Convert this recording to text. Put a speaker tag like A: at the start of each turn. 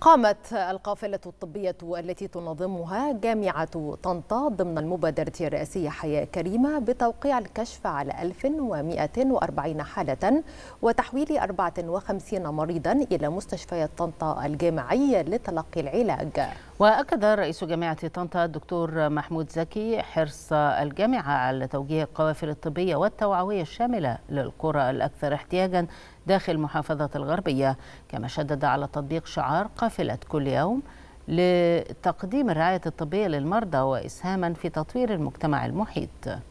A: قامت القافلة الطبية التي تنظمها جامعة طنطا ضمن المبادرة الرئاسية حياة كريمة بتوقيع الكشف على 1140 حالة وتحويل 54 مريضا إلى مستشفيات طنطا الجامعية لتلقي العلاج
B: وأكد رئيس جامعة طنطا الدكتور محمود زكي حرص الجامعة على توجيه القوافل الطبية والتوعوية الشاملة للقرى الأكثر احتياجا داخل محافظة الغربية كما شدد على تطبيق شعار قافلة كل يوم لتقديم الرعاية الطبية للمرضى وإسهاما في تطوير المجتمع المحيط